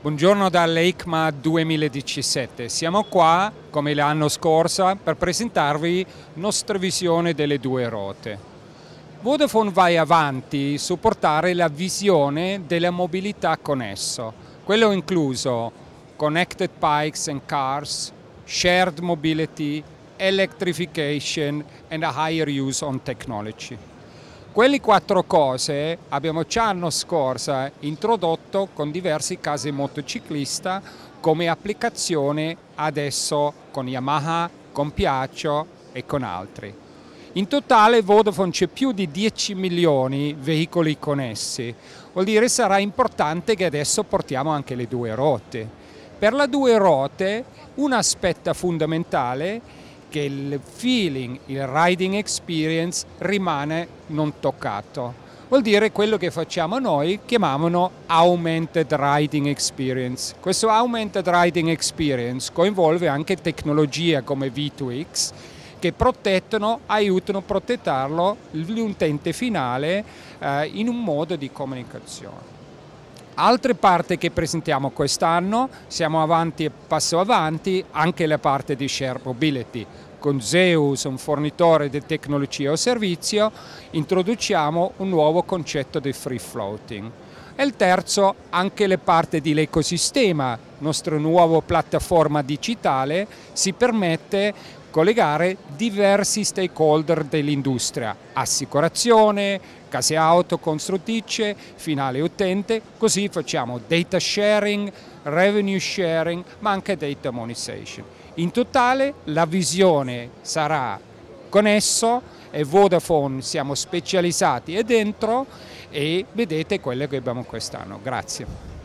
Buongiorno dall'EICMA 2017. Siamo qua, come l'anno scorso, per presentarvi la nostra visione delle due ruote. Vodafone va avanti a supportare la visione della mobilità connessa. Quello incluso Connected Bikes and Cars, Shared Mobility, Electrification and a Higher Use on Technology. Quelle quattro cose abbiamo già l'anno scorso eh, introdotto con diversi casi motociclista come applicazione adesso con Yamaha, con Piaccio e con altri. In totale Vodafone c'è più di 10 milioni di veicoli connessi, vuol dire sarà importante che adesso portiamo anche le due ruote. Per le due ruote un aspetto fondamentale è che il feeling, il riding experience rimane non toccato. Vuol dire quello che facciamo noi, chiamavano Augmented Riding Experience. Questo Augmented Riding Experience coinvolve anche tecnologie come V2X che protettono, aiutano a protettarlo l'utente finale eh, in un modo di comunicazione. Altre parti che presentiamo quest'anno, siamo avanti e passo avanti, anche la parte di share mobility. Con Zeus, un fornitore di tecnologia o servizio, introduciamo un nuovo concetto di free floating. E il terzo, anche le parti dell'ecosistema, nostra nuova piattaforma digitale, si permette collegare diversi stakeholder dell'industria, assicurazione, case auto, costruttrice, finale utente, così facciamo data sharing, revenue sharing, ma anche data monetization. In totale la visione sarà connesso e Vodafone siamo specializzati e dentro e vedete quello che abbiamo quest'anno. Grazie.